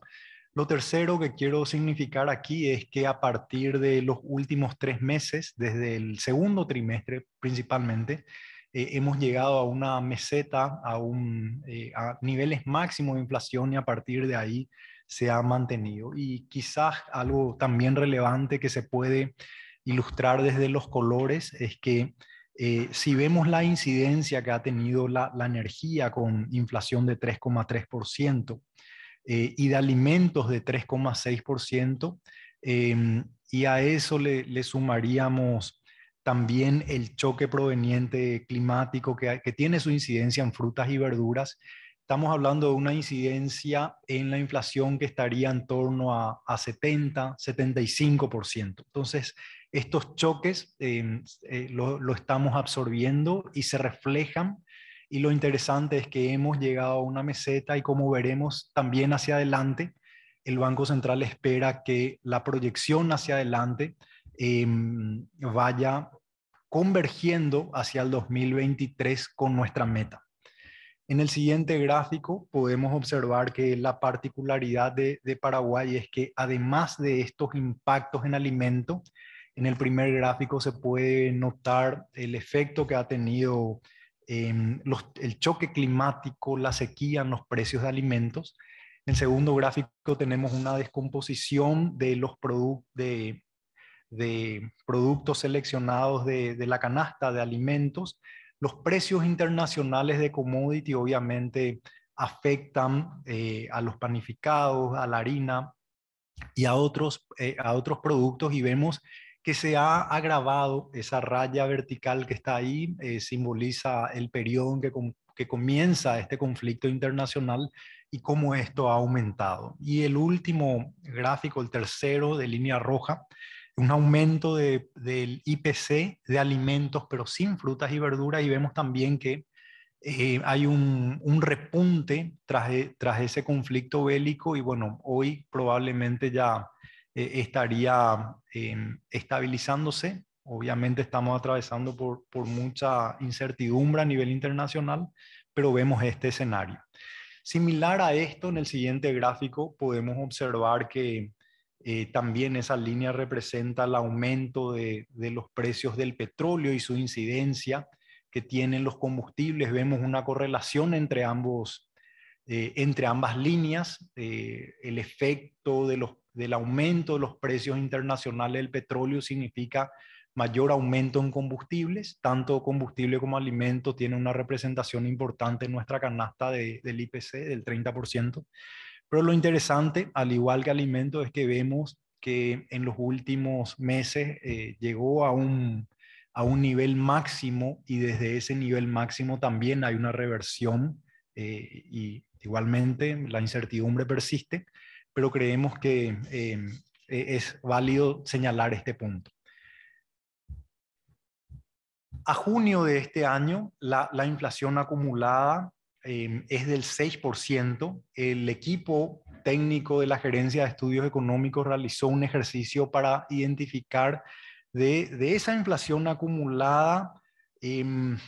Lo tercero que quiero significar aquí es que a partir de los últimos tres meses, desde el segundo trimestre principalmente, eh, hemos llegado a una meseta, eh, a niveles máximos de inflación y a partir de ahí se ha mantenido. Y quizás algo también relevante que se puede ilustrar desde los colores es que eh, si vemos la incidencia que ha tenido la, energía con inflación de 3,3% eh, y de alimentos de 3,6%, em, y a eso le, sumaríamos también el choque proveniente climático que tiene su incidencia en frutas y verduras, Estamos hablando de una incidencia en la inflación que estaría en torno a, 70, 75%. Entonces, estos choques em, eh, lo, estamos absorbiendo y se reflejan. Y lo interesante es que hemos llegado a una meseta y como veremos también hacia adelante, el Banco Central espera que la proyección hacia adelante em, vaya convergiendo hacia el 2023 con nuestra meta. En el siguiente gráfico podemos observar que la particularidad de, Paraguay es que además de estos impactos en alimento, en el primer gráfico se puede notar el efecto que ha tenido em, el choque climático, la sequía en los precios de alimentos. En el segundo gráfico tenemos una descomposición de los productos de, productos seleccionados de la canasta de alimentos los precios internacionales de commodity obviamente afectan eh, a los panificados, a la harina y eh, a otros, productos y vemos que se ha agravado esa raya vertical que está ahí, eh, simboliza el periodo en que comienza este conflicto internacional y cómo esto ha aumentado. Y el último gráfico, el tercero de línea roja, un aumento del IPC de alimentos, pero sin frutas y verduras, y vemos también que eh, hay un, repunte tras, ese conflicto bélico y bueno, hoy probablemente ya eh, estaría em, estabilizándose. Obviamente estamos atravesando por, por mucha incertidumbre a nivel internacional, pero vemos este escenario. Similar a esto, en el siguiente gráfico podemos observar que eh, también esa línea representa el aumento de, los precios del petróleo y su incidencia que tienen los combustibles. Vemos una correlación entre, ambos, eh, entre ambas líneas, eh, el efecto del aumento de los precios internacionales del petróleo significa mayor aumento en combustibles, tanto combustible como alimento tiene una representación importante en nuestra canasta del IPC del 30%. Pero lo interesante, al igual que alimento, es que vemos que en los últimos meses eh, llegó a un, a un nivel máximo y desde ese nivel máximo también hay una reversión eh, y igualmente la incertidumbre persiste, pero creemos que em, e, es válido señalar este punto. A junio de este año, la, la inflación acumulada Em, es del 6%. El equipo técnico de la Gerencia de Estudios Económicos realizó un ejercicio para identificar de, esa inflación acumulada em,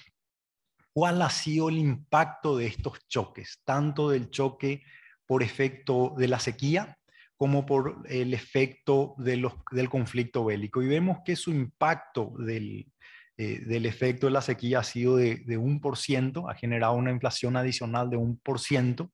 cuál ha sido el impacto de estos choques, tanto del choque por efecto de la sequía como por el efecto del conflicto bélico. Y vemos que su impacto del, eh, del efecto de la sequía ha sido de, de ciento, ha generado una inflación adicional de un ciento,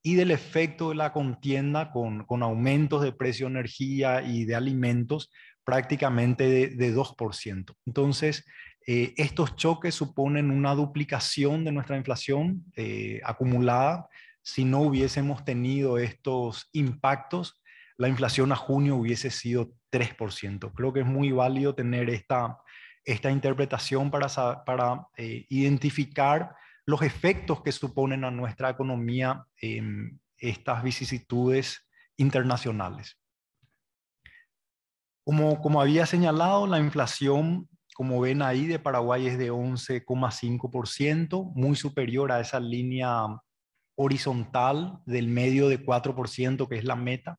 y del efecto de la contienda con, aumentos de precio de energía y de alimentos prácticamente de, por 2%. Entonces, eh, estos choques suponen una duplicación de nuestra inflación eh, acumulada. Si no hubiésemos tenido estos impactos, la inflación a junio hubiese sido 3%. Creo que es muy válido tener esta, esta interpretación para, para eh, identificar los efectos que suponen a nuestra economía estas vicisitudes internacionales. Como, como había señalado, la inflación, como ven ahí, de Paraguay es de 11,5%, muy superior a esa línea horizontal del medio de 4%, que es la meta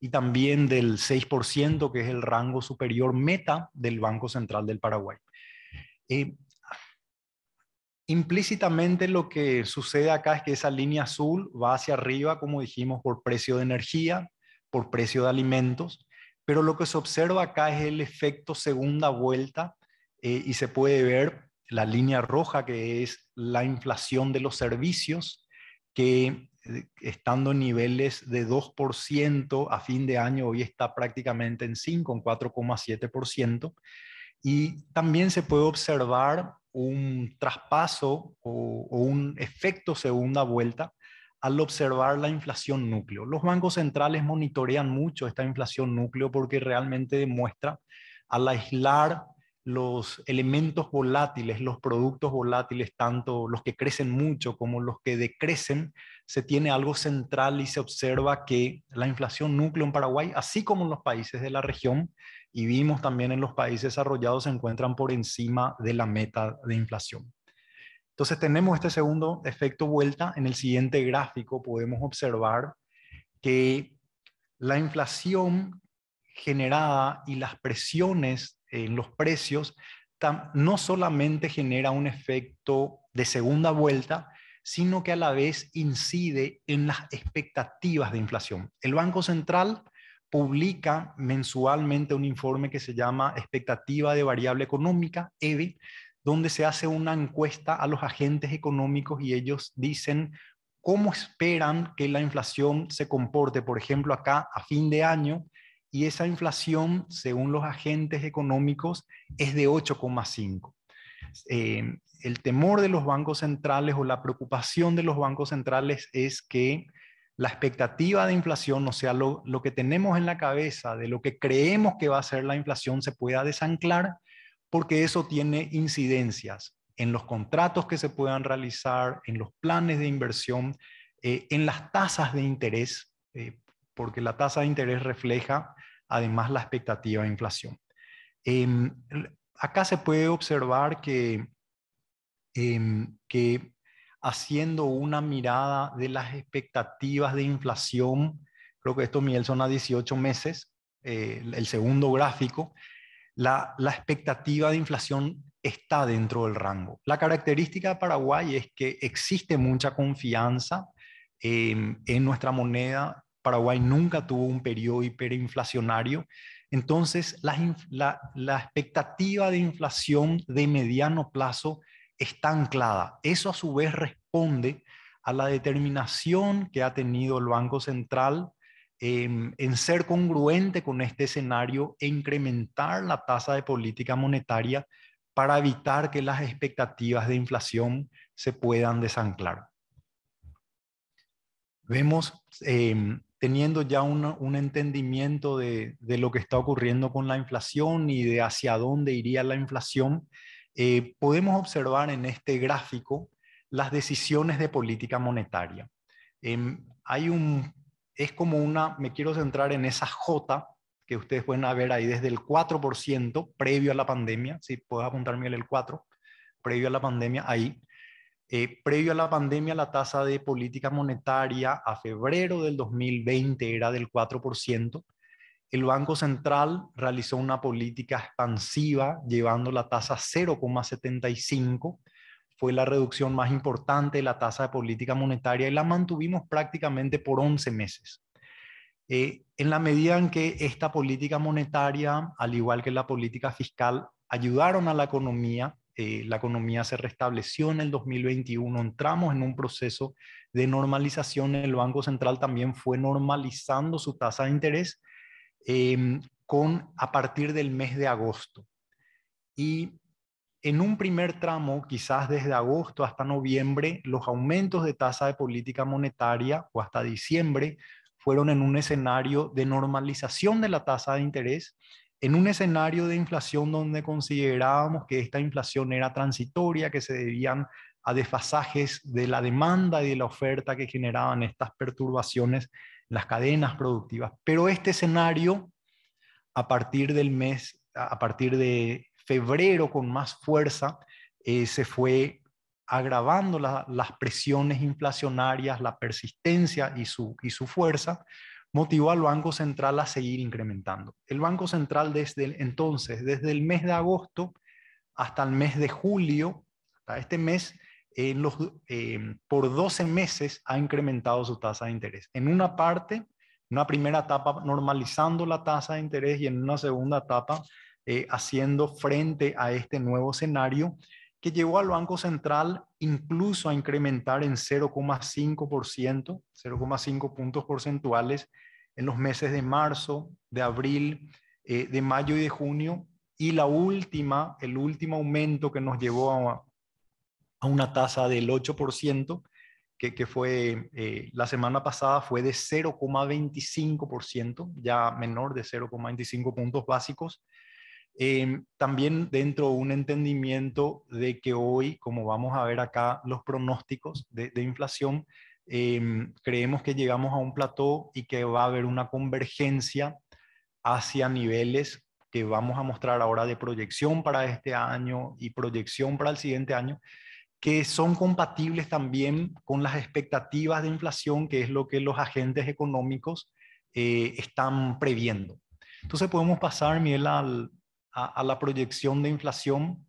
y también del 6%, que es el rango superior meta del Banco Central del Paraguay. Eh, implícitamente lo que sucede acá es que esa línea azul va hacia arriba, como dijimos, por precio de energía, por precio de alimentos, pero lo que se observa acá es el efecto segunda vuelta eh, y se puede ver la línea roja, que es la inflación de los servicios, que estando en niveles de 2% a fin de año, hoy está prácticamente en 5, en 4,7%. Y también se puede observar un traspaso o, o, un efecto segunda vuelta al observar la inflación núcleo. Los bancos centrales monitorean mucho esta inflación núcleo porque realmente demuestra al aislar los elementos volátiles, los productos volátiles, tanto los que crecen mucho como los que decrecen, se tiene algo central y se observa que la inflación núcleo en Paraguay, así como en los países de la región, y vimos también en los países desarrollados, se encuentran por encima de la meta de inflación. Entonces tenemos este segundo efecto vuelta. En el siguiente gráfico podemos observar que la inflación generada y las presiones en los precios no solamente genera un efecto de segunda vuelta, sino que a la vez incide en las expectativas de inflación. El Banco Central publica mensualmente un informe que se llama Expectativa de Variable Económica, EVE, donde se hace una encuesta a los agentes económicos y ellos dicen cómo esperan que la inflación se comporte, por ejemplo, acá a fin de año, y esa inflación, según los agentes económicos, es de 8,5 el temor de los bancos centrales o la preocupación de los bancos centrales es que la expectativa de inflación, o sea, lo, que tenemos en la cabeza de lo que creemos que va a ser la inflación, se pueda desanclar porque eso tiene incidencias en los contratos que se puedan realizar, en los planes de inversión, eh, en las tasas de interés, eh, porque la tasa de interés refleja además la expectativa de inflación. Eh, acá se puede observar que, em, que haciendo una mirada de las expectativas de inflación, creo que esto, Miguel, son a 18 meses, eh, el segundo gráfico, la, expectativa de inflación está dentro del rango. La característica de Paraguay es que existe mucha confianza em, en nuestra moneda. Paraguay nunca tuvo un periodo hiperinflacionario entonces, la, expectativa de inflación de mediano plazo está anclada. Eso a su vez responde a la determinación que ha tenido el Banco Central em, en ser congruente con este escenario e incrementar la tasa de política monetaria para evitar que las expectativas de inflación se puedan desanclar. Vemos em, teniendo ya un entendimiento de, lo que está ocurriendo con la inflación y de hacia dónde iría la inflación, eh, podemos observar en este gráfico las decisiones de política monetaria. Em, hay un, es como una, me quiero centrar en esa J que ustedes pueden ver ahí desde el 4% previo a la pandemia, si puedes apuntarme el 4, previo a la pandemia ahí, eh, previo a la pandemia, la tasa de política monetaria a febrero del 2020 era del 4%. El Banco Central realizó una política expansiva, llevando la tasa a 0,75. Fue la reducción más importante de la tasa de política monetaria y la mantuvimos prácticamente por 11 meses. Eh, en la medida en que esta política monetaria, al igual que la política fiscal, ayudaron a la economía, eh, la economía se restableció en el 2021, entramos en un proceso de normalización, el Banco Central también fue normalizando su tasa de interés em, con, a partir del mes de agosto. Y en un primer tramo, quizás desde agosto hasta noviembre, los aumentos de tasa de política monetaria o hasta diciembre fueron en un escenario de normalización de la tasa de interés en un escenario de inflación donde considerábamos que esta inflación era transitoria, que se debían a desfasajes de la demanda y de la oferta que generaban estas perturbaciones en las cadenas productivas. Pero este escenario, a partir del mes, a partir de febrero con más fuerza, eh, se fue agravando las presiones inflacionarias, la persistencia y y su fuerza, motivó al Banco Central a seguir incrementando. El Banco Central desde entonces, desde el mes de agosto hasta el mes de julio, hasta este mes, eh, los, eh, por 12 meses ha incrementado su tasa de interés. En una parte, una primera etapa normalizando la tasa de interés y en una segunda etapa eh, haciendo frente a este nuevo escenario que llevó al Banco Central incluso a incrementar en 0,5%, 0,5 puntos porcentuales en los meses de marzo, de abril, eh, de mayo y de junio. Y la última, el último aumento que nos llevó a, a una tasa del 8%, que, fue eh, la semana pasada, fue de 0,25%, ya menor de 0,25 puntos básicos. Em, también dentro de un entendimiento de que hoy, como vamos a ver acá, los pronósticos de, inflación, em, creemos que llegamos a un plató y que va a haber una convergencia hacia niveles que vamos a mostrar ahora de proyección para este año y proyección para el siguiente año, que son compatibles también con las expectativas de inflación, que es lo que los agentes económicos eh, están previendo. Entonces podemos pasar, Miguel, al, a, la proyección de inflación,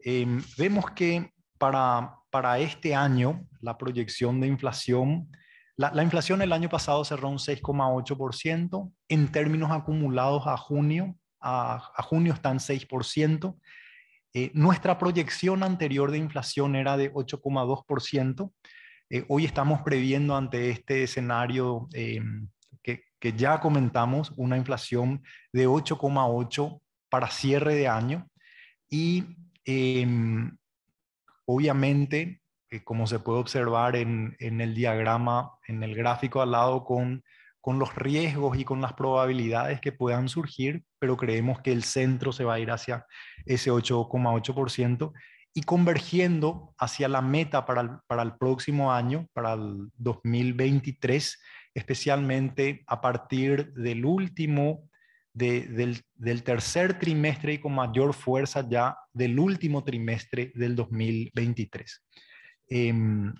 em, vemos que para, para este año la proyección de inflación, la, inflación el año pasado cerró un 6,8%, en términos acumulados a junio, a, junio está en 6%, eh, nuestra proyección anterior de inflación era de 8,2%. Eh, hoy estamos previendo ante este escenario em, que, que, ya comentamos una inflación de 8,8 para cierre de año y em, obviamente, eh, como se puede observar en, el diagrama, en el gráfico al lado con, con los riesgos y con las probabilidades que puedan surgir, pero creemos que el centro se va a ir hacia ese 8,8% y convergiendo hacia la meta para el, para el, próximo año, para el 2023, especialmente a partir del último del, tercer trimestre y con mayor fuerza ya del último trimestre del 2023. Em,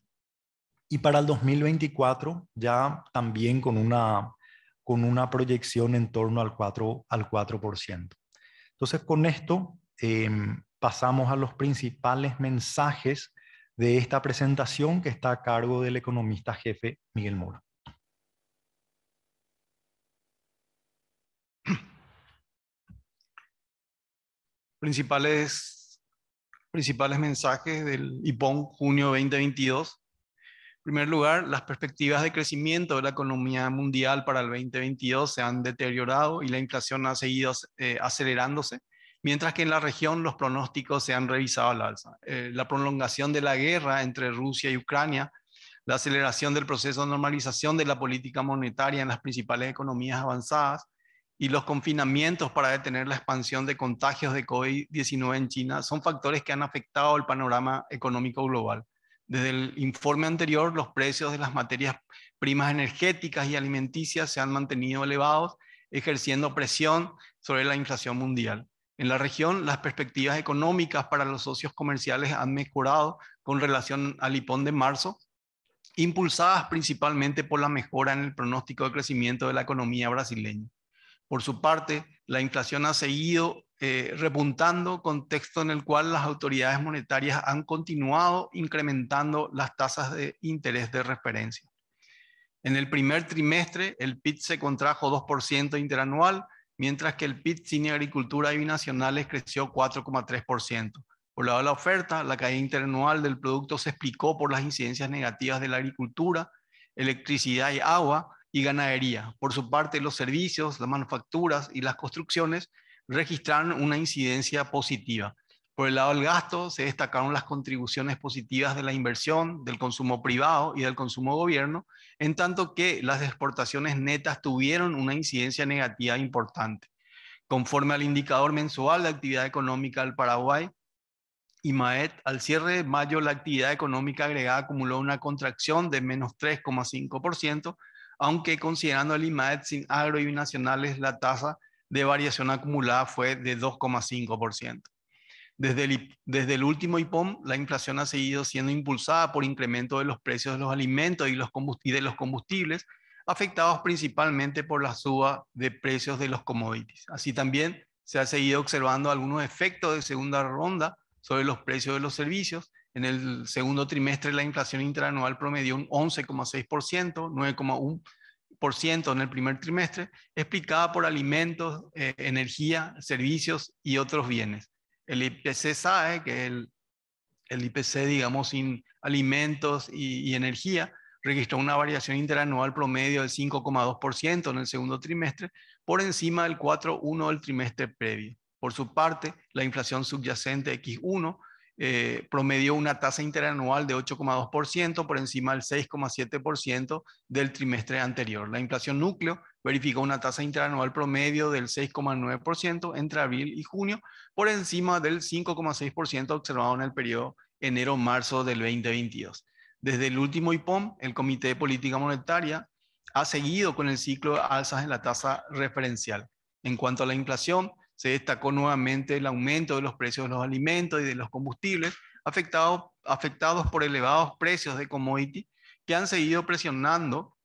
y para el 2024 ya también con una, con una proyección en torno al 4%. Al 4%. Entonces con esto em, pasamos a los principales mensajes de esta presentación que está a cargo del economista jefe Miguel Moro. principales, principales mensajes del IPON junio 2022. En primer lugar, las perspectivas de crecimiento de la economía mundial para el 2022 se han deteriorado y la inflación ha seguido eh, acelerándose, mientras que en la región los pronósticos se han revisado al alza. Eh, la prolongación de la guerra entre Rusia y Ucrania la aceleración del proceso de normalización de la política monetaria en las principales economías avanzadas y los confinamientos para detener la expansión de contagios de COVID-19 en China son factores que han afectado el panorama económico global. Desde el informe anterior, los precios de las materias primas energéticas y alimenticias se han mantenido elevados, ejerciendo presión sobre la inflación mundial. En la región, las perspectivas económicas para los socios comerciales han mejorado con relación al IPON de marzo, impulsadas principalmente por la mejora en el pronóstico de crecimiento de la economía brasileña. Por su parte, la inflación ha seguido eh, repuntando, contexto en el cual las autoridades monetarias han continuado incrementando las tasas de interés de referencia. En el primer trimestre, el PIB se contrajo 2% interanual, mientras que el PIB sin agricultura y binacionales creció 4,3%. Por lado de la oferta, la caída interanual del producto se explicó por las incidencias negativas de la agricultura, electricidad y agua, y ganadería. Por su parte, los servicios, las manufacturas y las construcciones registraron una incidencia positiva. Por el lado del gasto, se destacaron las contribuciones positivas de la inversión, del consumo privado y del consumo gobierno, en tanto que las exportaciones netas tuvieron una incidencia negativa importante. Conforme al indicador mensual de actividad económica del Paraguay, IMAET, al cierre de mayo, la actividad económica agregada acumuló una contracción de menos 3,5% aunque considerando el IMAD e sin agro y binacionales, la tasa de variación acumulada fue de 2,5%. Desde el, último IPOM, la inflación ha seguido siendo impulsada por incremento de los precios de los alimentos y, y de los combustibles, afectados principalmente por la suba de precios de los commodities. Así también se ha seguido observando algunos efectos de segunda ronda sobre los precios de los servicios, en el segundo trimestre la inflación interanual promedió un 11,6%, 9,1% en el primer trimestre, explicada por alimentos, eh, energía, servicios y otros bienes. El IPC SAE, que es el, IPC, digamos, sin alimentos y, y energía, registró una variación interanual promedio del 5,2% en el segundo trimestre, por encima del 4,1% del trimestre previo. Por su parte, la inflación subyacente X1 eh, promedió una tasa interanual de 8,2% por encima del 6,7% del trimestre anterior. La inflación núcleo verificó una tasa interanual promedio del 6,9% entre abril y junio por encima del 5,6% observado en el periodo enero-marzo del 2022. Desde el último IPOM, el Comité de Política Monetaria ha seguido con el ciclo de alzas en la tasa referencial. En cuanto a la inflación, se destacó nuevamente el aumento de los precios de los alimentos y de los combustibles, afectados por elevados precios de commodity que han seguido presionando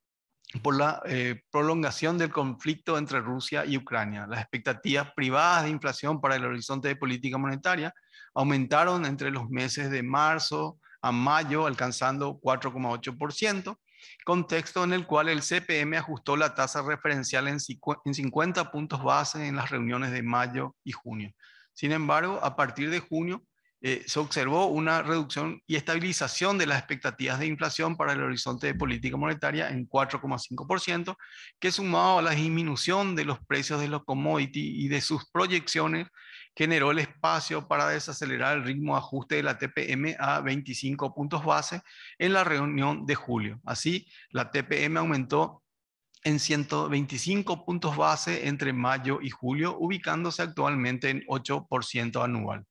por la eh, prolongación del conflicto entre Rusia y Ucrania. Las expectativas privadas de inflación para el horizonte de política monetaria aumentaron entre los meses de marzo a mayo, alcanzando 4,8%, contexto en el cual el CPM ajustó la tasa referencial en 50 puntos base en las reuniones de mayo y junio. Sin embargo, a partir de junio eh, se observó una reducción y estabilización de las expectativas de inflación para el horizonte de política monetaria en 4,5%, que sumado a la disminución de los precios de los commodities y de sus proyecciones generó el espacio para desacelerar el ritmo de ajuste de la TPM a 25 puntos base en la reunión de julio. Así, la TPM aumentó en 125 puntos base entre mayo y julio, ubicándose actualmente en 8% anual.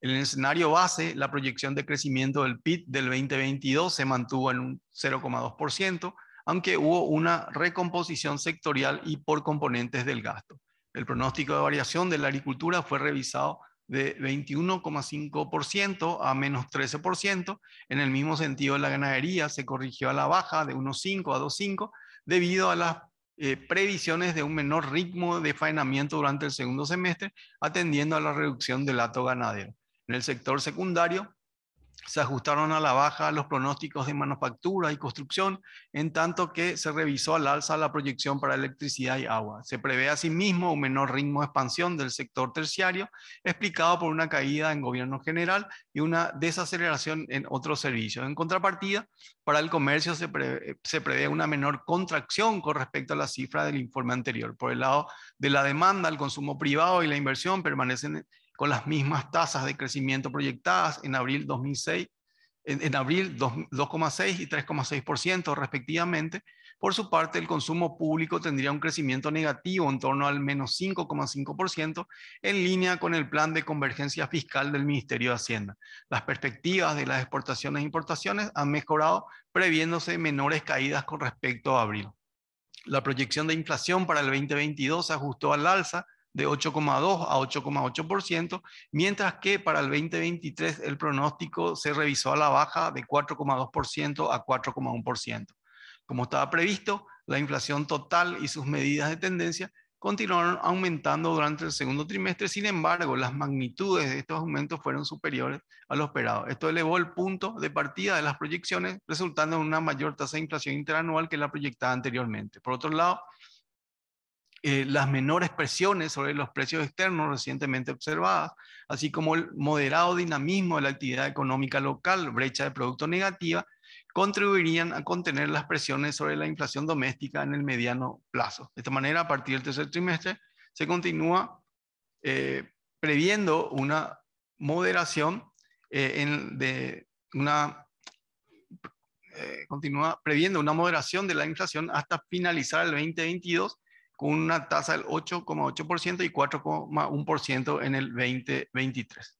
En el escenario base, la proyección de crecimiento del PIB del 2022 se mantuvo en un 0,2%, aunque hubo una recomposición sectorial y por componentes del gasto el pronóstico de variación de la agricultura fue revisado de 21,5% a menos 13%. En el mismo sentido, la ganadería se corrigió a la baja de 1,5 a 2,5 debido a las eh, previsiones de un menor ritmo de faenamiento durante el segundo semestre, atendiendo a la reducción del lato ganadero. En el sector secundario, se ajustaron a la baja los pronósticos de manufactura y construcción, en tanto que se revisó al alza la proyección para electricidad y agua. Se prevé asimismo un menor ritmo de expansión del sector terciario, explicado por una caída en gobierno general y una desaceleración en otros servicios. En contrapartida, para el comercio se, prevé, una menor contracción con respecto a la cifra del informe anterior. Por el lado de la demanda, el consumo privado y la inversión permanecen con las mismas tasas de crecimiento proyectadas en abril 2006, en, abril 2,6 y 3,6% respectivamente. Por su parte, el consumo público tendría un crecimiento negativo en torno al menos 5,5% en línea con el plan de convergencia fiscal del Ministerio de Hacienda. Las perspectivas de las exportaciones e importaciones han mejorado, previéndose menores caídas con respecto a abril. La proyección de inflación para el 2022 se ajustó al alza de 8,2 a 8,8%, mientras que para el 2023 el pronóstico se revisó a la baja de 4,2% a 4,1%. Como estaba previsto, la inflación total y sus medidas de tendencia continuaron aumentando durante el segundo trimestre, sin embargo, las magnitudes de estos aumentos fueron superiores a lo esperado. Esto elevó el punto de partida de las proyecciones, resultando en una mayor tasa de inflación interanual que la proyectada anteriormente. Por otro lado, eh, las menores presiones sobre los precios externos recientemente observadas, así como el moderado dinamismo de la actividad económica local, brecha de producto negativa, contribuirían a contener las presiones sobre la inflación doméstica en el mediano plazo. De esta manera, a partir del tercer trimestre, se continúa eh, previendo una moderación eh, de una continúa previendo una moderación de la inflación hasta finalizar el 2022 con una tasa del 8,8% y 4,1% en el 2023.